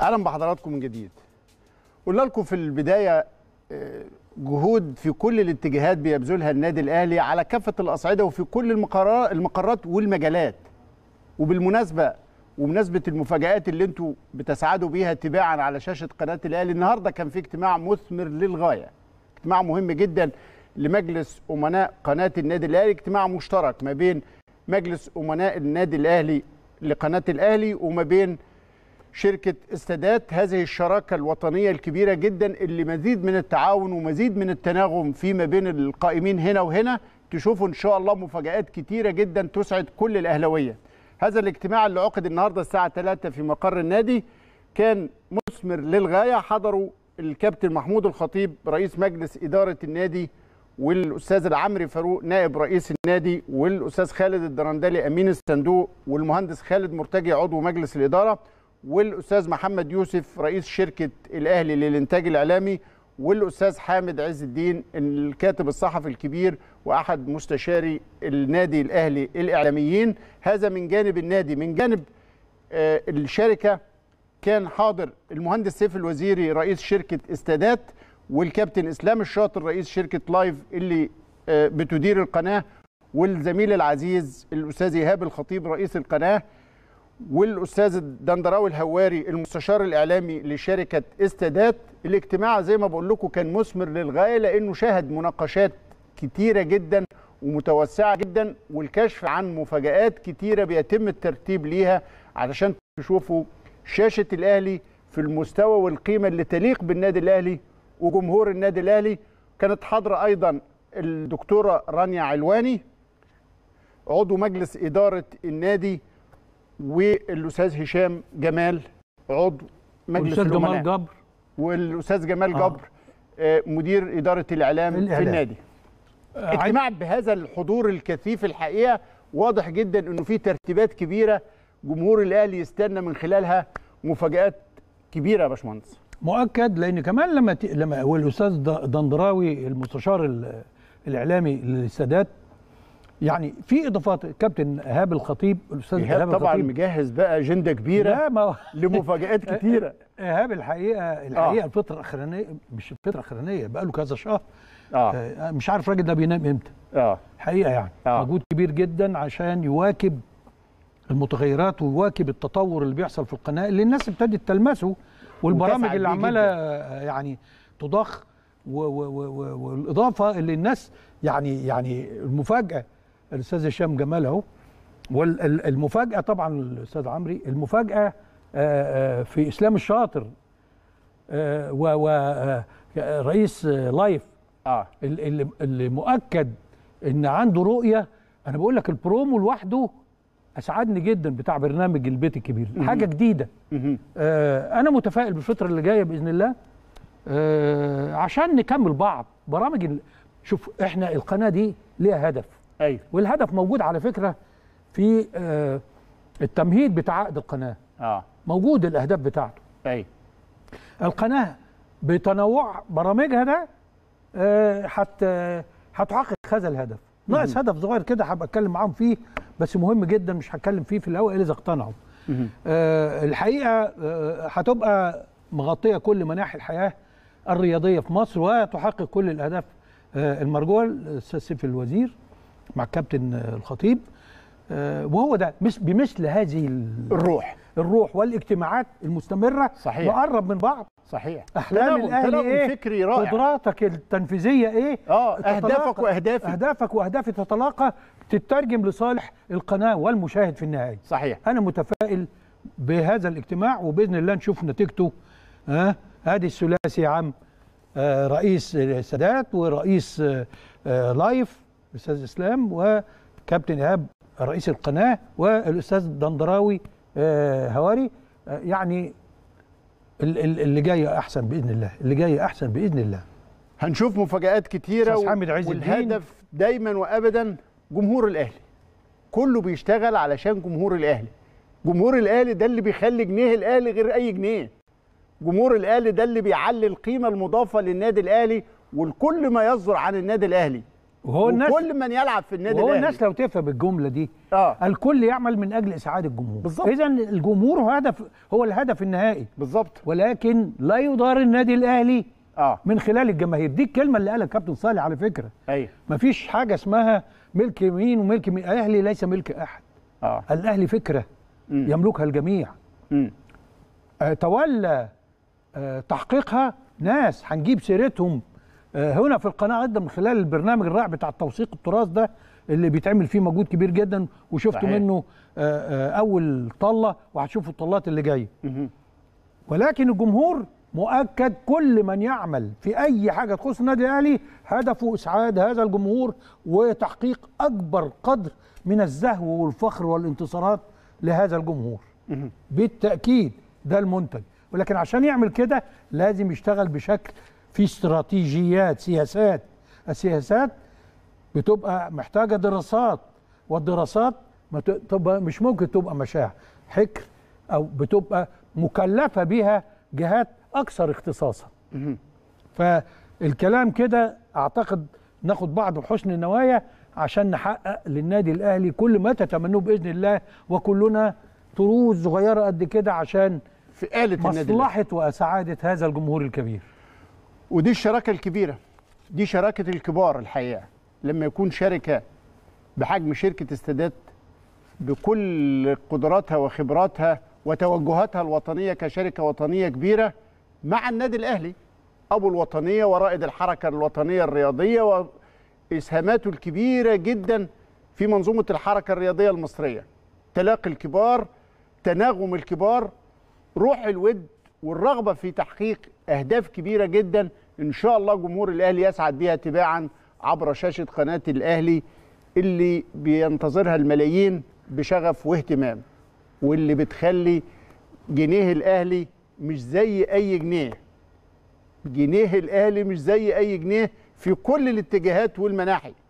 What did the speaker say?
اهلا بحضراتكم من جديد قلنا لكم في البدايه آه، جهود في كل الاتجاهات بيبذلها النادي الاهلي على كافه الاصعده وفي كل المقرات والمجالات وبالمناسبه ومناسبه المفاجات اللي انتم بتسعدوا بيها تباعا على شاشه قناه الاهلي النهارده كان في اجتماع مثمر للغايه اجتماع مهم جدا لمجلس امناء قناه النادي الاهلي اجتماع مشترك ما بين مجلس امناء النادي الاهلي لقناه الاهلي وما بين شركة استادات هذه الشراكة الوطنية الكبيرة جدا اللي مزيد من التعاون ومزيد من التناغم فيما بين القائمين هنا وهنا تشوفوا إن شاء الله مفاجآت كتيرة جدا تسعد كل الأهلوية هذا الاجتماع اللي عقد النهاردة الساعة 3 في مقر النادي كان مثمر للغاية حضروا الكابتن محمود الخطيب رئيس مجلس إدارة النادي والاستاذ العمري فاروق نائب رئيس النادي والاستاذ خالد الدرندلي امين الصندوق والمهندس خالد مرتجي عضو مجلس الاداره والاستاذ محمد يوسف رئيس شركه الاهلي للانتاج الاعلامي والاستاذ حامد عز الدين الكاتب الصحفي الكبير واحد مستشاري النادي الاهلي الاعلاميين هذا من جانب النادي من جانب آه، الشركه كان حاضر المهندس سيف الوزيري رئيس شركه استادات والكابتن اسلام الشاطر رئيس شركه لايف اللي آه، بتدير القناه والزميل العزيز الاستاذ ايهاب الخطيب رئيس القناه والاستاذ الدندراوي الهواري المستشار الاعلامي لشركه استادات الاجتماع زي ما بقول لكم كان مثمر للغايه لانه شهد مناقشات كتيره جدا ومتوسعه جدا والكشف عن مفاجات كتيره بيتم الترتيب ليها علشان تشوفوا شاشه الاهلي في المستوى والقيمه اللي تليق بالنادي الاهلي وجمهور النادي الاهلي كانت حاضره ايضا الدكتوره رانيا علواني عضو مجلس اداره النادي والاستاذ هشام جمال عضو مجلس الامناء والاستاذ جمال جبر والاستاذ جمال آه. جبر آه، مدير اداره الإعلام, في النادي آه اجتماع بهذا الحضور الكثيف الحقيقه واضح جدا انه في ترتيبات كبيره جمهور الاهلي يستنى من خلالها مفاجات كبيره يا باشمهندس مؤكد لان كمان لما ت... لما والاستاذ دندراوي المستشار الاعلامي للسادات يعني في اضافات كابتن ايهاب الخطيب الاستاذ ايهاب طبعا الخطيب مجهز بقى اجنده كبيره لا ما لمفاجات إيه، كثيره ايهاب الحقيقه الحقيقه آه. الفتره الاخرانيه مش الفتره الاخرانيه بقى له كذا شهر آه. آه مش عارف الراجل ده بينام امتى اه حقيقه يعني آه. مجهود كبير جدا عشان يواكب المتغيرات ويواكب التطور اللي بيحصل في القناه اللي الناس ابتدت تلمسه والبرامج اللي عماله آه، يعني تضخ والاضافه اللي الناس يعني يعني المفاجاه الاستاذ هشام جمال اهو والمفاجاه طبعا الاستاذ عمري المفاجاه آه، آه، في اسلام الشاطر آه، ورئيس لايف اه اللي, اللي مؤكد ان عنده رؤيه انا بقول لك البرومو لوحده اسعدني جدا بتاع برنامج البيت الكبير حاجه جديده آه انا متفائل بالفتره اللي جايه باذن الله آه عشان نكمل بعض برامج شوف احنا القناه دي ليها هدف ايوه والهدف موجود على فكره في آه التمهيد بتاع عقد القناه اه موجود الاهداف بتاعته ايوه القناه بتنوع برامجها ده هت آه هتحقق هذا الهدف ناقص هدف صغير كده هبقى اتكلم معاهم فيه بس مهم جدا مش هتكلم فيه في الاول اذا إيه اقتنعوا آه الحقيقه آه، هتبقى آه مغطيه كل مناحي الحياه الرياضيه في مصر وتحقق كل الاهداف آه، المرجوه الاستاذ سيف الوزير مع الكابتن الخطيب آه، وهو ده مش بمثل هذه الروح الروح والاجتماعات المستمره صحيح نقرب من بعض صحيح احلام الاهلي ايه فكري رائع قدراتك التنفيذيه ايه اه اهدافك واهدافي اهدافك واهدافي تتلاقى تترجم لصالح القناه والمشاهد في النهايه صحيح انا متفائل بهذا الاجتماع وباذن الله نشوف نتيجته ها آه ادي الثلاثي عام عم آه رئيس السادات ورئيس آه, آه، لايف الاستاذ اسلام وكابتن ايهاب رئيس القناه والاستاذ دندراوي آه، هواري آه، يعني اللي جاي احسن باذن الله اللي جاي احسن باذن الله هنشوف مفاجات كتيره و... حامد عز والهدف دايما وابدا جمهور الاهلي كله بيشتغل علشان جمهور الاهلي جمهور الاهلي ده اللي بيخلي جنيه الاهلي غير اي جنيه جمهور الاهلي ده اللي بيعلي القيمه المضافه للنادي الاهلي ولكل ما يصدر عن النادي الاهلي وهو الناس كل من يلعب في النادي الاهلي الناس لو تفهم الجمله دي آه. الكل يعمل من اجل اسعاد الجمهور بالظبط اذا الجمهور هو هدف هو الهدف النهائي بالظبط ولكن لا يضار النادي الاهلي آه. من خلال الجماهير دي الكلمه اللي قالها كابتن صالح على فكره ايوه مفيش حاجه اسمها ملك مين وملك مين الاهلي ليس ملك احد آه. الاهلي فكره م. يملكها الجميع م. آه تولى آه تحقيقها ناس هنجيب سيرتهم آه، هنا في القناه ايضا من خلال البرنامج الرائع بتاع التوثيق التراث ده اللي بيتعمل فيه مجهود كبير جدا وشفت صحيح. منه آه، آه، اول طله وهتشوفوا الطلات اللي جايه ولكن الجمهور مؤكد كل من يعمل في اي حاجه تخص النادي الاهلي هدفه اسعاد هذا الجمهور وتحقيق اكبر قدر من الزهو والفخر والانتصارات لهذا الجمهور بالتاكيد ده المنتج ولكن عشان يعمل كده لازم يشتغل بشكل في استراتيجيات سياسات السياسات بتبقى محتاجة دراسات والدراسات ما تبقى مش ممكن تبقى مشاعر حكر أو بتبقى مكلفة بها جهات أكثر اختصاصا فالكلام كده أعتقد ناخد بعض حسن النوايا عشان نحقق للنادي الأهلي كل ما تتمنوه بإذن الله وكلنا طروز صغيرة قد كده عشان في آلة مصلحة وسعادة هذا الجمهور الكبير ودي الشراكه الكبيره دي شراكه الكبار الحقيقه لما يكون شركه بحجم شركه استادات بكل قدراتها وخبراتها وتوجهاتها الوطنيه كشركه وطنيه كبيره مع النادي الاهلي ابو الوطنيه ورائد الحركه الوطنيه الرياضيه واسهاماته الكبيره جدا في منظومه الحركه الرياضيه المصريه تلاقي الكبار تناغم الكبار روح الود والرغبه في تحقيق اهداف كبيره جدا ان شاء الله جمهور الاهلي يسعد بها تباعا عبر شاشه قناه الاهلي اللي بينتظرها الملايين بشغف واهتمام واللي بتخلي جنيه الاهلي مش زي اي جنيه جنيه الاهلي مش زي اي جنيه في كل الاتجاهات والمناحي